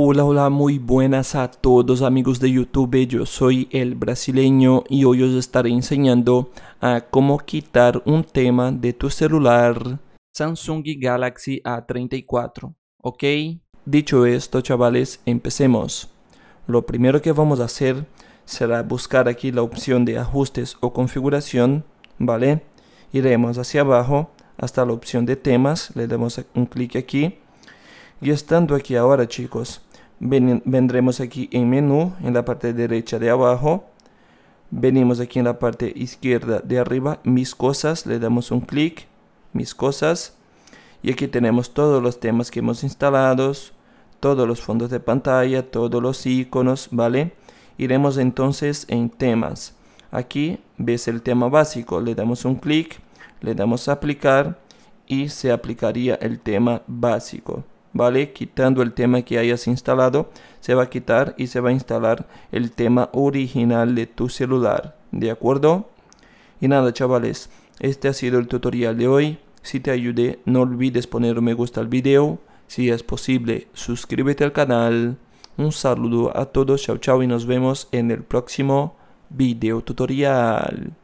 Hola, hola, muy buenas a todos amigos de YouTube, yo soy el brasileño y hoy os estaré enseñando a cómo quitar un tema de tu celular Samsung Galaxy A34, ¿ok? Dicho esto chavales, empecemos. Lo primero que vamos a hacer será buscar aquí la opción de ajustes o configuración, ¿vale? Iremos hacia abajo hasta la opción de temas, le damos un clic aquí. Y estando aquí ahora chicos, vendremos aquí en menú, en la parte derecha de abajo. Venimos aquí en la parte izquierda de arriba, mis cosas, le damos un clic, mis cosas. Y aquí tenemos todos los temas que hemos instalado, todos los fondos de pantalla, todos los iconos, ¿vale? Iremos entonces en temas. Aquí ves el tema básico, le damos un clic, le damos aplicar y se aplicaría el tema básico. ¿vale? Quitando el tema que hayas instalado, se va a quitar y se va a instalar el tema original de tu celular, ¿de acuerdo? Y nada, chavales, este ha sido el tutorial de hoy. Si te ayudé, no olvides poner un me gusta al video. Si es posible, suscríbete al canal. Un saludo a todos, chao chao y nos vemos en el próximo video tutorial.